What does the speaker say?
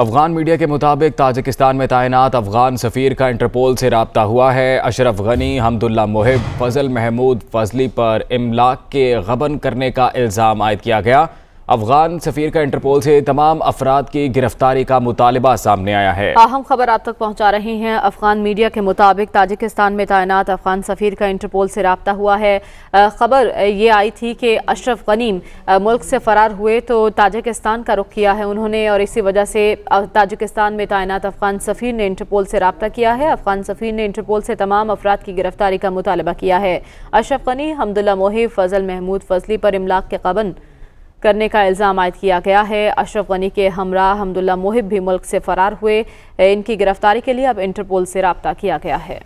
Afghan media के मुताबिक Tajikistan में तैनात अफगान सफ़ीर का इंटरपोल से रबता हुआ है अशरफ गनी हमदुल्ला मोहिब फजल महमूद फजली पर इमलाक के गबन करने का इल्ज़ाम आयद किया गया अफगान सफीर का इंटरपोल से तमाम अफराद की गिरफ्तारी का मुतालबा सामने आया है अहम खबर आप तक पहुंचा रहे हैं अफगान मीडिया के मुताबिक ताजिकिस्तान में तैनात अफगान सफीर का इंटरपोल से रबता हुआ है खबर ये आई थी कि अशरफ गनीम मुल्क से फरार हुए तो ताजिकिस्तान का रुख किया है उन्होंने और इसी वजह से ताजिकिस्तान में तैनात अफगान सफीर ने इंटरपोल से रबता किया है अफगान सफीर ने इंटरपोल से तमाम अफराद की गिरफ्तारी का मुतालबा किया है अशरफ गनी हमदुल्ला मोहिब फजल महमूद फजली पर इमलाक के कबन करने का इल्ज़ाम आयद किया गया है अशरफ गनी के हमरा हमदुल्ला मोहिब भी मुल्क से फरार हुए इनकी गिरफ्तारी के लिए अब इंटरपोल से रबता किया गया है